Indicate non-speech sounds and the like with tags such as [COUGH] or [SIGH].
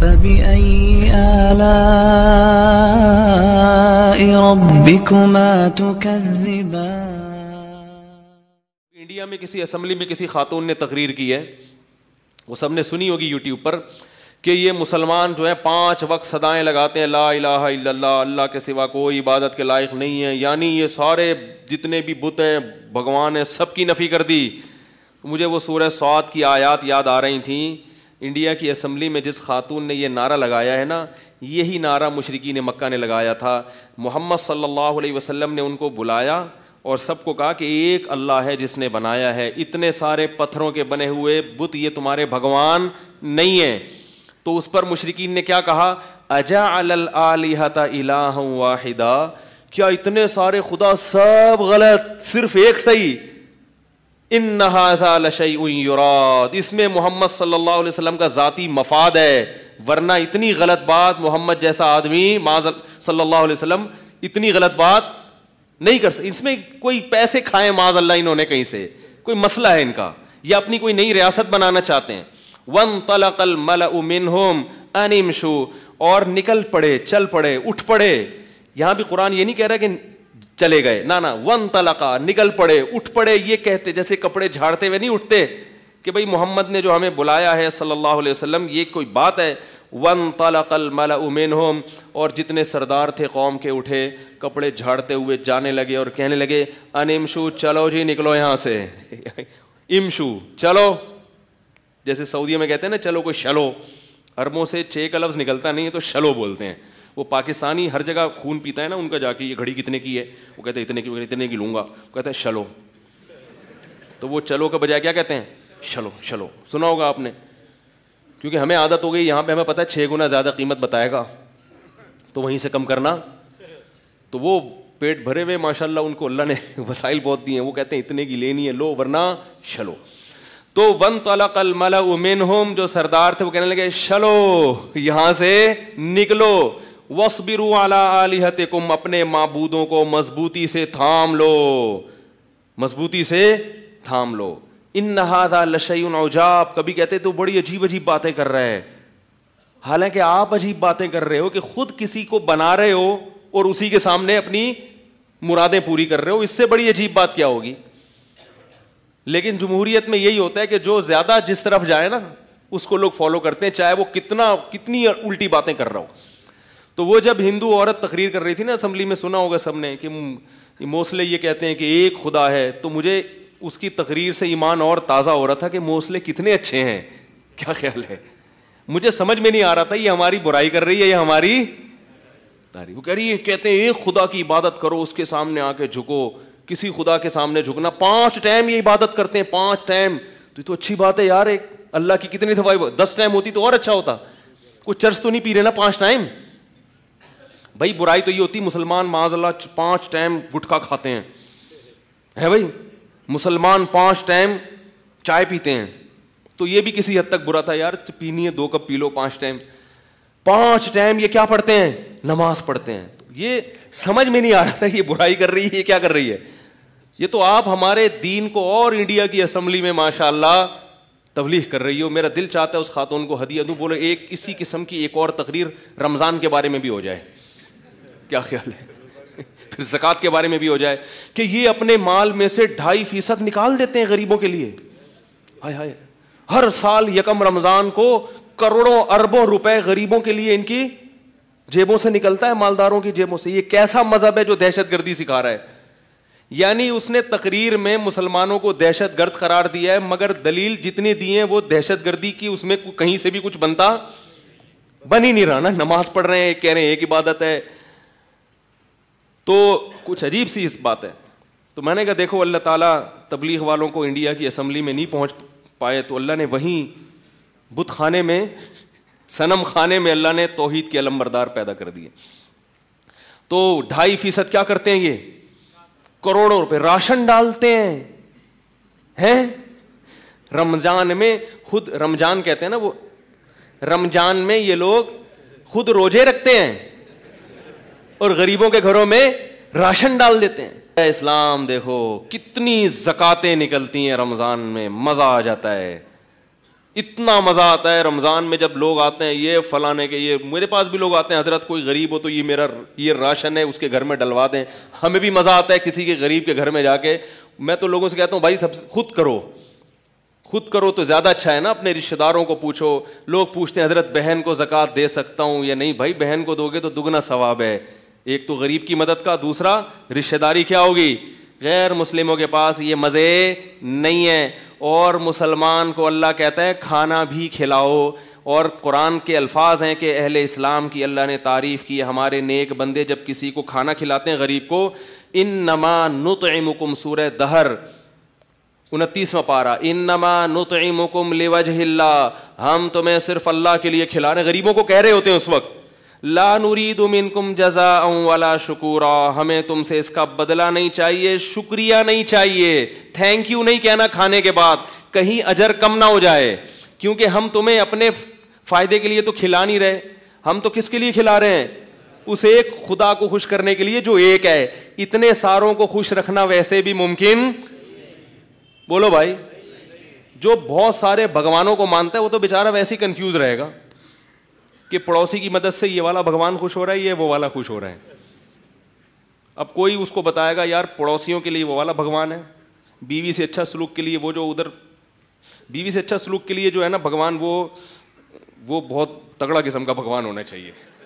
فبأي آلاء ربكما تكذبان India में किसी assembly में किसी खातून ने तकरीर की है वो सब ने सुनी होगी यूट्यूब पर कि ये मुसलमान जो है पांच वक्त सदाएं लगाते हैं ला इलाहा इल्लल्लाह अल्लाह के सिवा कोई इबादत के लायक नहीं है यानी ये सारे जितने भी बुत हैं भगवान हैं सब की नफ़ी कर दी तो मुझे वो सूर्य सौत की आयात याद आ रही थी इंडिया की असम्बली में जिस खातून ने यह नारा लगाया है ना यही नारा मुशरकी ने मक्का ने लगाया था मोहम्मद सल्लल्लाहु अलैहि ने उनको बुलाया और सबको कहा कि एक अल्लाह है जिसने बनाया है इतने सारे पत्थरों के बने हुए बुत ये तुम्हारे भगवान नहीं है तो उस पर मुशरकिन ने क्या कहा अजा अलहता इलाह वाहिदा क्या इतने सारे खुदा सब गलत सिर्फ एक सही इन इसमें मोहम्मद सल्लल्लाहु अलैहि वसल्लम का ज़ाती मफाद है वरना इतनी गलत बात मोहम्मद जैसा आदमी माँ सल्लल्लाहु अलैहि वसल्लम इतनी गलत बात नहीं कर सकते इसमें कोई पैसे खाएं माजल्ला इन्होंने कहीं से कोई मसला है इनका या अपनी कोई नई रियासत बनाना चाहते हैं वन तलकल मल उमिन अनिमशु और निकल पड़े चल पड़े उठ पड़े यहाँ भी कुरान ये नहीं कह रहा कि चले गए ना ना वन तलाका निकल पड़े उठ पड़े ये कहते जैसे कपड़े झाड़ते हुए नहीं उठते कि भाई मोहम्मद ने जो हमें बुलाया है सल्लल्लाहु अलैहि वसल्लम ये कोई बात है वन तलाकल मला उमेन होम और जितने सरदार थे कौम के उठे कपड़े झाड़ते हुए जाने लगे और कहने लगे अनिमशू चलो जी निकलो यहाँ से [LAUGHS] इमशू चलो जैसे सऊदी में कहते हैं ना चलो कोई शलो अरबों से छः का लफ्ज़ निकलता नहीं है तो शलो बोलते हैं वो पाकिस्तानी हर जगह खून पीता है ना उनका जाके ये घड़ी कितने की है वो कहते हैं इतने की इतने की लूँगा कहते हैं शलो तो वो चलो के बजाय क्या कहते हैं शलो शलो सुना होगा आपने क्योंकि हमें आदत हो गई यहाँ पे हमें पता है छः गुना ज़्यादा कीमत बताएगा तो वहीं से कम करना तो वो पेट भरे हुए माशाल्लाह उनको अल्लाह ने [LAUGHS] वसाइल बहुत दिए हैं वो कहते हैं इतने की लेनी है लो वरना शलो तो वन कल मला उमेन होम जो सरदार थे वो कहने लगे शलो यहाँ से निकलो वसबिरु आला आलिहत अपने मबूदों को मजबूती से थाम लो मजबूती से थाम लो इन नहादा लशयुन औजाब कभी कहते तो बड़ी अजीब अजीब बातें कर रहे हैं हालांकि आप अजीब बातें कर रहे हो कि खुद किसी को बना रहे हो और उसी के सामने अपनी मुरादें पूरी कर रहे हो इससे बड़ी अजीब बात क्या होगी लेकिन जमहूरियत में यही होता है कि जो ज्यादा जिस तरफ जाए ना उसको लोग फॉलो करते हैं चाहे वो कितना कितनी उल्टी बातें कर रहा हो तो वो जब हिंदू औरत तकरीर कर रही थी ना असम्बली में सुना होगा सबने कि मोसले ये कहते हैं कि एक खुदा है तो मुझे उसकी तकरीर से ईमान और ताज़ा हो रहा था कि मोसले कितने अच्छे हैं क्या ख्याल है मुझे समझ में नहीं आ रहा था ये हमारी बुराई कर रही है ये हमारी तारीफ वो कह रही है कहते हैं एक खुदा की इबादत करो उसके सामने आके झुको किसी खुदा के सामने झुकना पांच टाइम ये इबादत करते हैं पांच टाइम तो ये तो अच्छी बात है यार एक अल्लाह की कितनी दफाई दस टाइम होती तो और अच्छा होता कोई चर्च तो नहीं पी रहे ना पांच टाइम भाई बुराई तो ये होती मुसलमान माज अल्लाह पाँच टाइम गुटखा खाते हैं है भाई मुसलमान पाँच टाइम चाय पीते हैं तो ये भी किसी हद तक बुरा था यार पीनी है दो कप पी लो पाँच टाइम पाँच टाइम ये क्या पढ़ते हैं नमाज पढ़ते हैं तो ये समझ में नहीं आ रहा था ये बुराई कर रही है ये क्या कर रही है ये तो आप हमारे दीन को और इंडिया की असम्बली में माशाल्लाह तबलीग कर रही हो मेरा दिल चाहता है उस खातून को हदिया दूँ बोले एक इसी किस्म की एक और तकरीर रमज़ान के बारे में भी हो जाए क्या ख्याल है फिर जक़ात के बारे में भी हो जाए कि ये अपने माल में से ढाई फीसद निकाल देते हैं गरीबों के लिए हाय हाय हर साल यकम रमज़ान को करोड़ों अरबों रुपए गरीबों के लिए इनकी जेबों से निकलता है मालदारों की जेबों से ये कैसा मजहब है जो दहशतगर्दी सिखा रहा है यानी उसने तकरीर में मुसलमानों को दहशत गर्द करार दिया है मगर दलील जितने दी है वो दहशत गर्दी की उसमें कहीं से भी कुछ बनता बन ही नहीं रहा ना नमाज पढ़ रहे हैं कह रहे हैं एक इबादत है तो कुछ अजीब सी इस बात है तो मैंने कहा देखो अल्लाह ताला तबलीग वालों को इंडिया की असम्बली में नहीं पहुंच पाए तो अल्लाह ने वहीं बुत खाने में सनम खाने में अल्लाह ने तोहहीद के अलमबरदार पैदा कर दिए तो ढाई फीसद क्या करते हैं ये करोड़ों रुपए राशन डालते हैं हैं रमजान में खुद रमजान कहते हैं ना वो रमजान में ये लोग खुद रोजे रखते हैं और गरीबों के घरों में राशन डाल देते हैं इस्लाम देखो कितनी जक़ातें निकलती हैं रमज़ान में मज़ा आ जाता है इतना मज़ा आता है रमज़ान में जब लोग आते हैं ये फलाने के ये मेरे पास भी लोग आते हैं हजरत कोई गरीब हो तो ये मेरा ये राशन है उसके घर में डलवा दें हमें भी मज़ा आता है किसी के गरीब के घर में जाके मैं तो लोगों से कहता हूँ भाई सब खुद करो खुद करो तो ज़्यादा अच्छा है ना अपने रिश्तेदारों को पूछो लोग पूछते हैं हजरत बहन को ज़क़़त दे सकता हूं या नहीं भाई बहन को दोगे तो दुगना सवाब है एक तो गरीब की मदद का दूसरा रिश्तेदारी क्या होगी गैर मुस्लिमों के पास ये मज़े नहीं हैं और मुसलमान को अल्लाह कहता है खाना भी खिलाओ और कुरान के अल्फाज हैं कि अहल इस्लाम की अल्लाह ने तारीफ़ की हमारे नेक बंदे जब किसी को खाना खिलाते हैं गरीब को इन नमा नुत नुतम सूर दहर उनतीसवा पारा इन नमा नुतम लिवजहिल्ला हम तुम्हें सिर्फ़ अल्लाह के लिए खिलाने गरीबों को कह रहे होते हैं उस वक्त ला नूरी नुरीद इनकुम जजा वाला शुक्रा हमें तुमसे इसका बदला नहीं चाहिए शुक्रिया नहीं चाहिए थैंक यू नहीं कहना खाने के बाद कहीं अजर कम ना हो जाए क्योंकि हम तुम्हें अपने फायदे के लिए तो खिला नहीं रहे हम तो किसके लिए खिला रहे हैं उस एक खुदा को खुश करने के लिए जो एक है इतने सारों को खुश रखना वैसे भी मुमकिन बोलो भाई जो बहुत सारे भगवानों को मानता है वो तो बेचारा वैसे ही कंफ्यूज रहेगा कि पड़ोसी की मदद से ये वाला भगवान खुश हो रहा है ये वो वाला खुश हो रहा है अब कोई उसको बताएगा यार पड़ोसियों के लिए वो वाला भगवान है बीवी से अच्छा सलूक के लिए वो जो उधर बीवी से अच्छा सलूक के लिए जो है ना भगवान वो वो बहुत तगड़ा किस्म का भगवान होना चाहिए